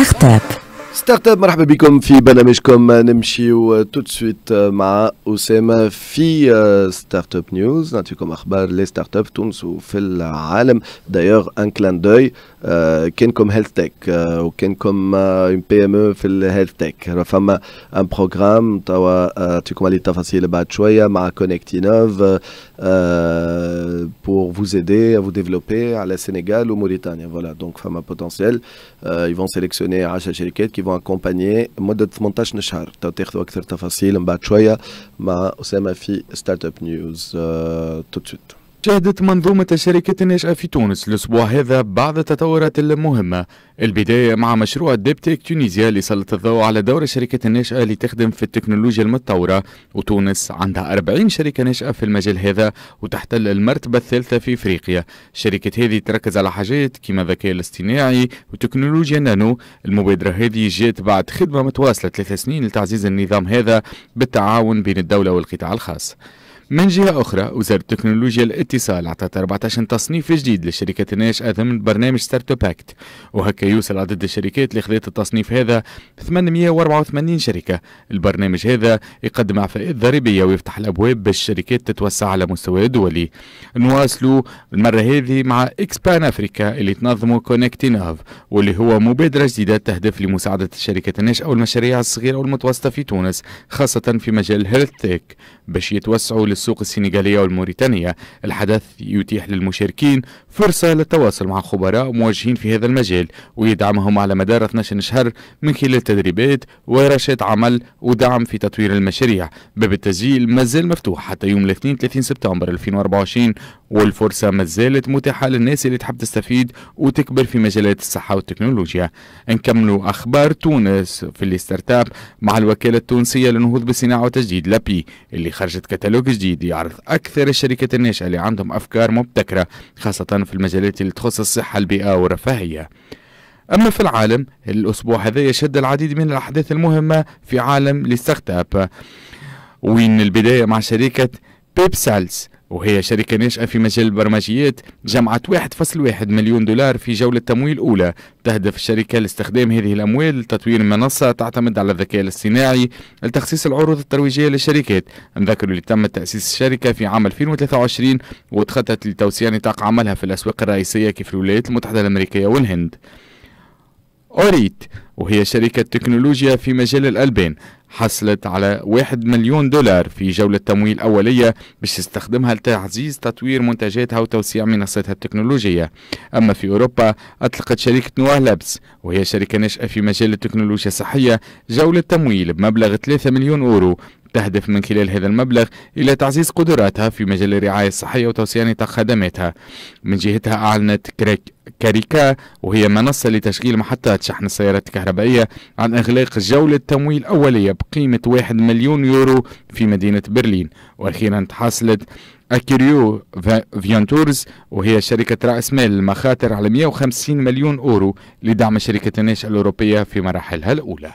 مختاب ستارت اب مرحبا بكم في برنامجكم نمشيو تو سويت مع اسامه في ستارت اب نيوز نعطيكم اخبار لي ستارت اب تونس وفي العالم دايوغ ان كانكم هيلث وكانكم في فما توا بعد شويه مع pour vous aider à vous développer à la Sénégal ou Mauritanie. Voilà, donc, femme potentiel. ils vont sélectionner qui vont accompagner. Moi, de montage ne char. T'as tiré avec certains faciles, un bas mais c'est ma fille. Startup news euh, tout de suite. شهدت منظومة شركة النشأة في تونس الأسبوع هذا بعض التطورات المهمة البداية مع مشروع ديبتيك تونيزيا لسلط الضوء على دور شركة النشأة لتخدم في التكنولوجيا المتطورة وتونس عندها 40 شركة نشأة في المجال هذا وتحتل المرتبة الثالثة في إفريقيا الشركة هذه تركز على حاجات كما الذكاء الاصطناعي وتكنولوجيا نانو المبادرة هذه جات بعد خدمة متواصلة ثلاث سنين لتعزيز النظام هذا بالتعاون بين الدولة والقطاع الخاص من جهة أخرى وزارة تكنولوجيا الاتصال أعطت 14 تصنيف جديد للشركات الناشئة ضمن برنامج ستارت اب اكت وهكا يوصل عدد الشركات اللي خذت التصنيف هذا 884 شركة البرنامج هذا يقدم عفائات ضريبية ويفتح الأبواب باش الشركات تتوسع على مستوى دولي نواصلوا المرة هذه مع إكسبان أفريكا اللي تنظمه كونكتيناف واللي هو مبادرة جديدة تهدف لمساعدة الشركات الناشئة والمشاريع الصغيرة والمتوسطة في تونس خاصة في مجال هيلث تيك باش يتوسعوا السوق السنغالية والموريتانية الحدث يتيح للمشاركين فرصة للتواصل مع خبراء موجهين في هذا المجال ويدعمهم على مدار 12 شهر من خلال تدريبات ورشات عمل ودعم في تطوير المشاريع باب التسجيل مازال مفتوح حتى يوم 32 سبتمبر 2024 والفرصة ما زالت متاحة للناس اللي تحب تستفيد وتكبر في مجالات الصحة والتكنولوجيا نكملوا أخبار تونس في الستارت اب مع الوكالة التونسية للنهوض بالصناعة والتجديد لابي اللي خرجت كتالوج جديد جديد يعرض أكثر الشركات الناشئة اللي عندهم أفكار مبتكرة خاصة في المجالات اللي تخص الصحة البيئة والرفاهية أما في العالم الأسبوع هذا يشهد العديد من الأحداث المهمة في عالم الستارت أب وين البداية مع شركة بيبسالس وهي شركة ناشئة في مجال البرمجيات جمعت 1.1 مليون دولار في جولة تمويل أولى تهدف الشركة لاستخدام هذه الأموال لتطوير منصة تعتمد على الذكاء الاصطناعي لتخصيص العروض الترويجية للشركات نذكر اللي تم تأسيس الشركة في عام 2023 وتخطط لتوسيع نطاق عملها في الأسواق الرئيسية كيف الولايات المتحدة الأمريكية والهند أوريت وهي شركة تكنولوجيا في مجال الألبان حصلت على واحد مليون دولار في جولة تمويل أولية باش تستخدمها لتعزيز تطوير منتجاتها وتوسيع منصاتها التكنولوجية أما في أوروبا أطلقت شركة نواه لابس وهي شركة ناشئة في مجال التكنولوجيا الصحية جولة تمويل بمبلغ 3 مليون أورو تهدف من خلال هذا المبلغ إلى تعزيز قدراتها في مجال الرعاية الصحية وتوسيع نطاق خدماتها من جهتها أعلنت كريك كاريكا وهي منصة لتشغيل محطات شحن السيارات الكهربائية عن إغلاق جولة تمويل أولية بقيمة 1 مليون يورو في مدينة برلين وأخيرا تحصلت أكيريو فيانتورز وهي شركة رأس مال المخاطر على 150 مليون أورو لدعم شركة الناشئة الأوروبية في مراحلها الأولى